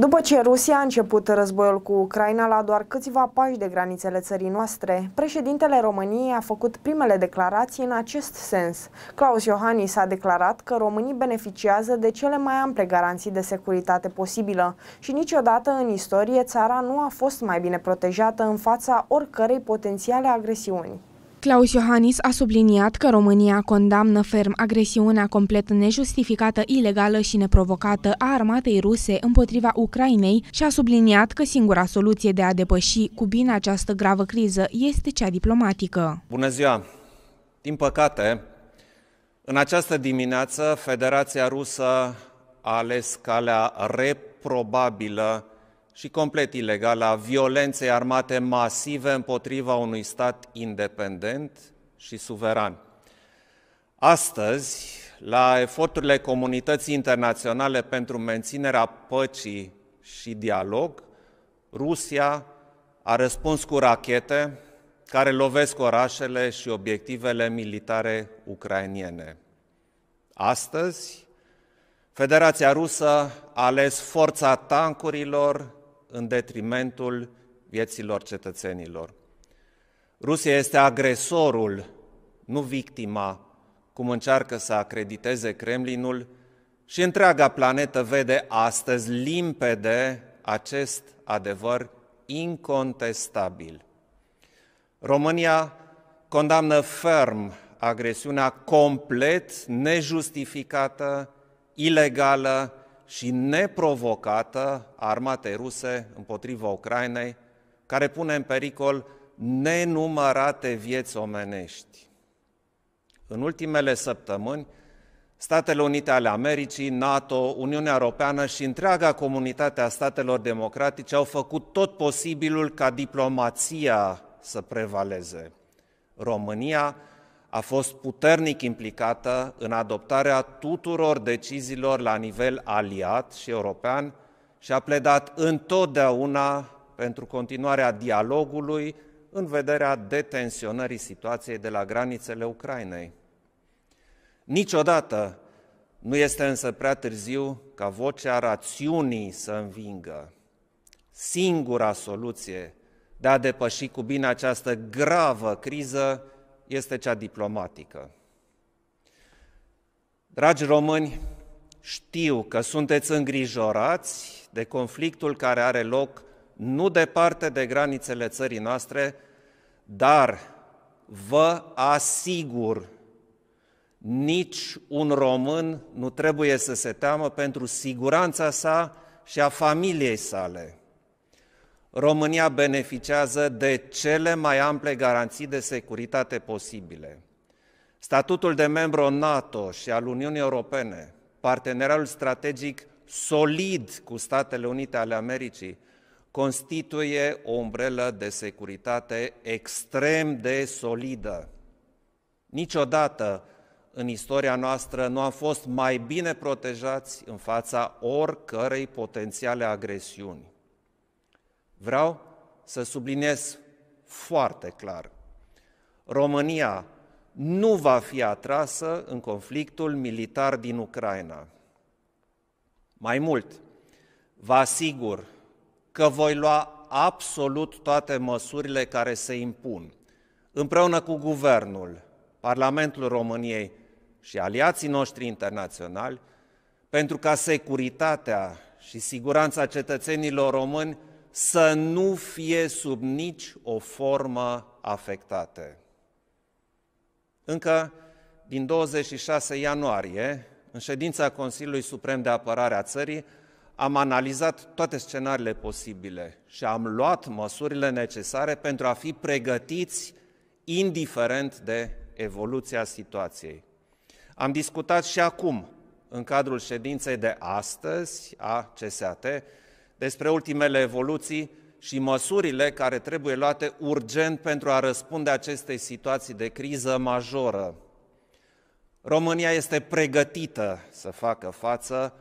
După ce Rusia a început războiul cu Ucraina la doar câțiva pași de granițele țării noastre, președintele României a făcut primele declarații în acest sens. Claus Iohannis a declarat că românii beneficiază de cele mai ample garanții de securitate posibilă și niciodată în istorie țara nu a fost mai bine protejată în fața oricărei potențiale agresiuni. Claus Iohannis a subliniat că România condamnă ferm agresiunea complet nejustificată, ilegală și neprovocată a armatei ruse împotriva Ucrainei și a subliniat că singura soluție de a depăși cu bine această gravă criză este cea diplomatică. Bună ziua! Din păcate, în această dimineață, Federația Rusă a ales calea reprobabilă și complet ilegală a violenței armate masive împotriva unui stat independent și suveran. Astăzi, la eforturile comunității internaționale pentru menținerea păcii și dialog, Rusia a răspuns cu rachete care lovesc orașele și obiectivele militare ucrainiene. Astăzi, Federația Rusă a ales forța tancurilor, în detrimentul vieților cetățenilor. Rusia este agresorul, nu victima, cum încearcă să acrediteze Kremlinul, și întreaga planetă vede astăzi limpede acest adevăr incontestabil. România condamnă ferm agresiunea complet nejustificată, ilegală și neprovocată a armatei ruse împotriva Ucrainei, care pune în pericol nenumărate vieți omenești. În ultimele săptămâni, Statele Unite ale Americii, NATO, Uniunea Europeană și întreaga comunitate a statelor democratice au făcut tot posibilul ca diplomația să prevaleze. România a fost puternic implicată în adoptarea tuturor deciziilor la nivel aliat și european și a pledat întotdeauna pentru continuarea dialogului în vederea detensionării situației de la granițele Ucrainei. Niciodată nu este însă prea târziu ca vocea rațiunii să învingă. Singura soluție de a depăși cu bine această gravă criză este cea diplomatică. Dragi români, știu că sunteți îngrijorați de conflictul care are loc nu departe de granițele țării noastre, dar vă asigur, nici un român nu trebuie să se teamă pentru siguranța sa și a familiei sale. România beneficiază de cele mai ample garanții de securitate posibile. Statutul de membru NATO și al Uniunii Europene, partenerul strategic solid cu Statele Unite ale Americii, constituie o umbrelă de securitate extrem de solidă. Niciodată în istoria noastră nu am fost mai bine protejați în fața oricărei potențiale agresiuni. Vreau să subliniez foarte clar. România nu va fi atrasă în conflictul militar din Ucraina. Mai mult, vă asigur că voi lua absolut toate măsurile care se impun, împreună cu Guvernul, Parlamentul României și aliații noștri internaționali, pentru ca securitatea și siguranța cetățenilor români să nu fie sub nici o formă afectate. Încă din 26 ianuarie, în ședința Consiliului Suprem de Apărare a țării, am analizat toate scenariile posibile și am luat măsurile necesare pentru a fi pregătiți indiferent de evoluția situației. Am discutat și acum, în cadrul ședinței de astăzi a CSAT, despre ultimele evoluții și măsurile care trebuie luate urgent pentru a răspunde acestei situații de criză majoră. România este pregătită să facă față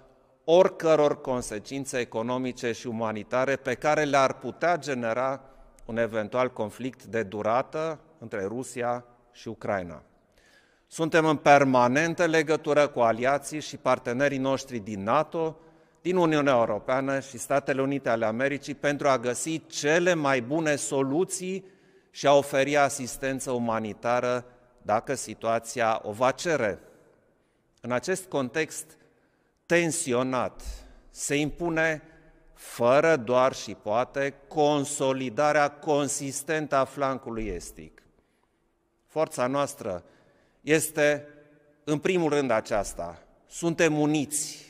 oricăror consecințe economice și umanitare pe care le-ar putea genera un eventual conflict de durată între Rusia și Ucraina. Suntem în permanentă legătură cu aliații și partenerii noștri din NATO din Uniunea Europeană și Statele Unite ale Americii pentru a găsi cele mai bune soluții și a oferi asistență umanitară dacă situația o va cere. În acest context tensionat se impune fără doar și poate consolidarea consistentă a flancului estic. Forța noastră este în primul rând aceasta. Suntem uniți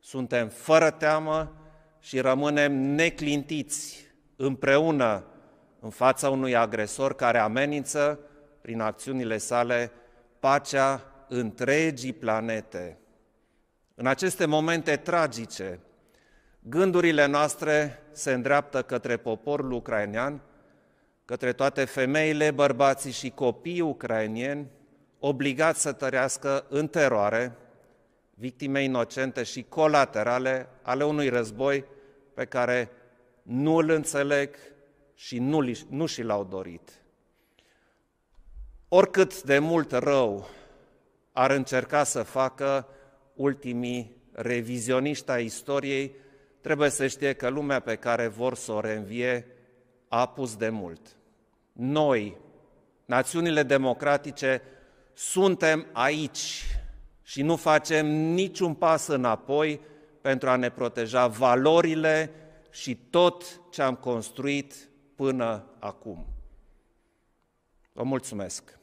suntem fără teamă și rămânem neclintiți împreună în fața unui agresor care amenință, prin acțiunile sale, pacea întregii planete. În aceste momente tragice, gândurile noastre se îndreaptă către poporul ucrainean, către toate femeile, bărbații și copiii ucrainieni obligați să tărească în teroare, victime inocente și colaterale ale unui război pe care nu îl înțeleg și nu, nu și l-au dorit. Oricât de mult rău ar încerca să facă ultimii revizioniști ai istoriei, trebuie să știe că lumea pe care vor să o reînvie a apus de mult. Noi, națiunile democratice, suntem aici și nu facem niciun pas înapoi pentru a ne proteja valorile și tot ce am construit până acum. Vă mulțumesc!